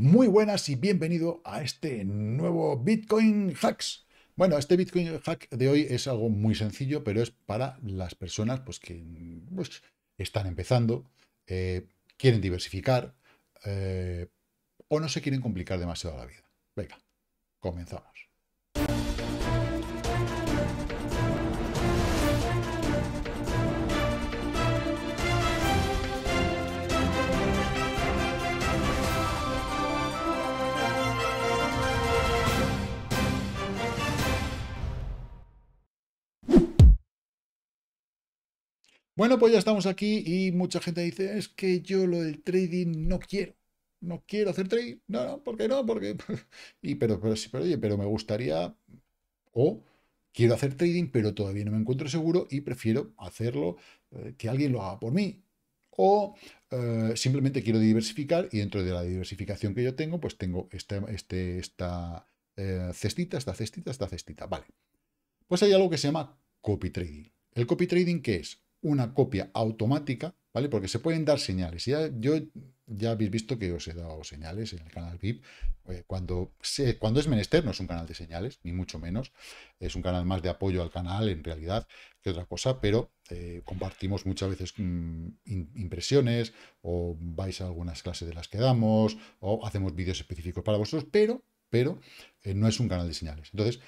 Muy buenas y bienvenido a este nuevo Bitcoin Hacks. Bueno, este Bitcoin Hack de hoy es algo muy sencillo, pero es para las personas pues, que pues, están empezando, eh, quieren diversificar eh, o no se quieren complicar demasiado la vida. Venga, comenzamos. Bueno, pues ya estamos aquí y mucha gente dice, es que yo lo del trading no quiero. No quiero hacer trading. No, no, ¿por qué no? Porque... y pero, pero, pero, oye, pero me gustaría... O quiero hacer trading, pero todavía no me encuentro seguro y prefiero hacerlo eh, que alguien lo haga por mí. O eh, simplemente quiero diversificar y dentro de la diversificación que yo tengo, pues tengo este, este esta eh, cestita, esta cestita, esta cestita. Vale. Pues hay algo que se llama copy trading. ¿El copy trading qué es? una copia automática, ¿vale? Porque se pueden dar señales. Ya, yo ya habéis visto que os he dado señales en el canal VIP. Eh, cuando, cuando es menester no es un canal de señales, ni mucho menos. Es un canal más de apoyo al canal, en realidad, que otra cosa, pero eh, compartimos muchas veces mm, impresiones, o vais a algunas clases de las que damos, o hacemos vídeos específicos para vosotros, pero, pero eh, no es un canal de señales. Entonces,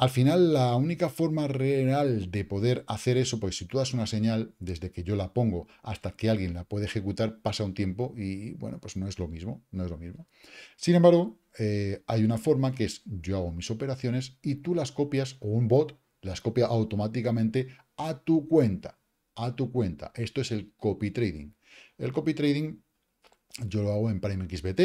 al final, la única forma real de poder hacer eso, pues si tú das una señal, desde que yo la pongo hasta que alguien la puede ejecutar, pasa un tiempo y, bueno, pues no es lo mismo, no es lo mismo. Sin embargo, eh, hay una forma que es yo hago mis operaciones y tú las copias, o un bot las copia automáticamente a tu cuenta, a tu cuenta. Esto es el copy trading. El copy trading yo lo hago en PrimeXBT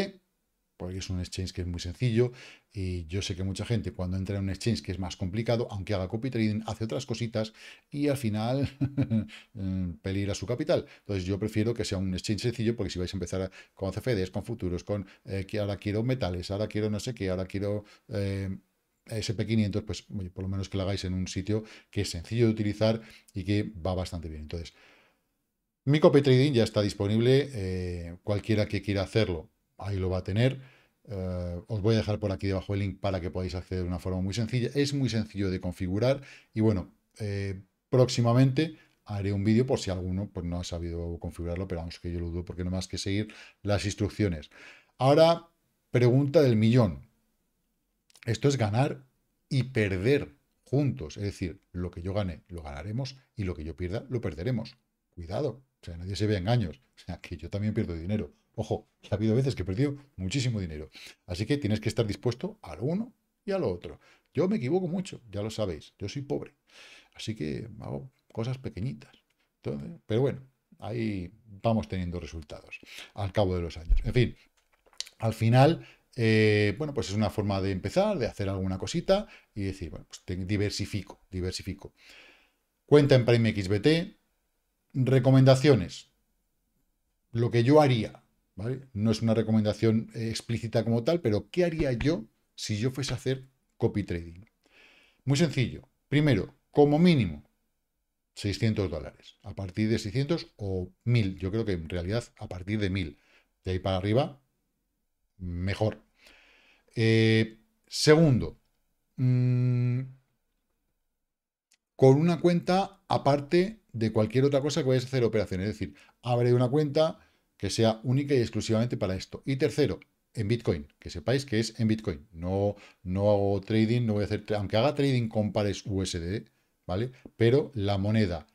porque es un exchange que es muy sencillo y yo sé que mucha gente cuando entra en un exchange que es más complicado, aunque haga copy trading, hace otras cositas y al final mm, peligra su capital. Entonces yo prefiero que sea un exchange sencillo porque si vais a empezar con CFDs, con futuros, con eh, que ahora quiero metales, ahora quiero no sé qué, ahora quiero... Eh, SP500, pues por lo menos que lo hagáis en un sitio que es sencillo de utilizar y que va bastante bien. Entonces, mi copy trading ya está disponible, eh, cualquiera que quiera hacerlo, ahí lo va a tener. Eh, os voy a dejar por aquí debajo el link para que podáis acceder de una forma muy sencilla. Es muy sencillo de configurar y bueno, eh, próximamente haré un vídeo por si alguno pues, no ha sabido configurarlo, pero vamos que yo lo dudo porque no más que seguir las instrucciones. Ahora, pregunta del millón. Esto es ganar y perder juntos. Es decir, lo que yo gane lo ganaremos y lo que yo pierda lo perderemos. Cuidado, o sea, nadie se ve engaños. O sea, que yo también pierdo dinero. Ojo, ha habido veces que he perdido muchísimo dinero. Así que tienes que estar dispuesto a lo uno y a lo otro. Yo me equivoco mucho, ya lo sabéis. Yo soy pobre. Así que hago cosas pequeñitas. pero bueno, ahí vamos teniendo resultados al cabo de los años. En fin, al final, eh, bueno, pues es una forma de empezar, de hacer alguna cosita y decir, bueno, pues diversifico, diversifico. Cuenta en Prime XBT. Recomendaciones. Lo que yo haría, no es una recomendación eh, explícita como tal, pero ¿qué haría yo si yo fuese a hacer copy trading? Muy sencillo. Primero, como mínimo, 600 dólares. A partir de 600 o 1000. Yo creo que en realidad a partir de 1000. De ahí para arriba, mejor. Eh, segundo, mm, con una cuenta aparte de cualquier otra cosa que vayas a hacer operaciones. Es decir, abre una cuenta que sea única y exclusivamente para esto. Y tercero, en Bitcoin, que sepáis que es en Bitcoin. No, no hago trading, no voy a hacer, aunque haga trading con pares USD, ¿vale? Pero la moneda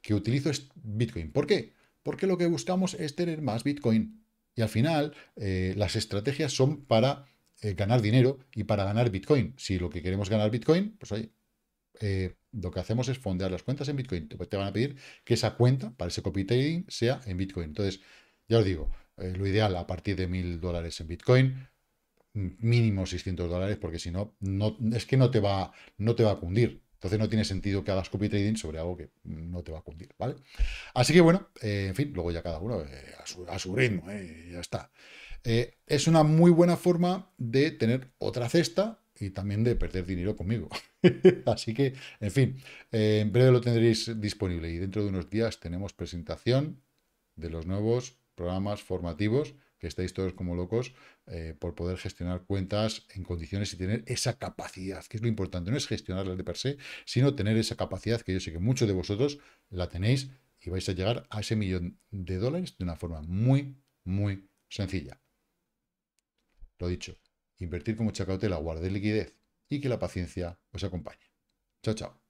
que utilizo es Bitcoin. ¿Por qué? Porque lo que buscamos es tener más Bitcoin. Y al final, eh, las estrategias son para eh, ganar dinero y para ganar Bitcoin. Si lo que queremos ganar Bitcoin, pues ahí... Eh, lo que hacemos es fondear las cuentas en Bitcoin. Te van a pedir que esa cuenta para ese copy trading sea en Bitcoin. Entonces, ya os digo, eh, lo ideal a partir de mil dólares en Bitcoin, mínimo 600 dólares, porque si no, es que no te, va, no te va a cundir. Entonces no tiene sentido que hagas copy trading sobre algo que no te va a cundir, ¿vale? Así que bueno, eh, en fin, luego ya cada uno a, su, a, su, ritmo, ya está. es una muy buena forma de tener otra cesta y también de perder dinero conmigo. Así que, en fin, eh, en breve lo tendréis disponible y dentro de unos días tenemos presentación de los nuevos programas formativos que estáis todos como locos eh, por poder gestionar cuentas en condiciones y tener esa capacidad, que es lo importante, no es gestionarlas de per se, sino tener esa capacidad que yo sé que muchos de vosotros la tenéis y vais a llegar a ese millón de dólares de una forma muy, muy sencilla. Lo dicho, invertir con mucha cautela, guardar liquidez y que la paciencia os acompañe. Chao, chao.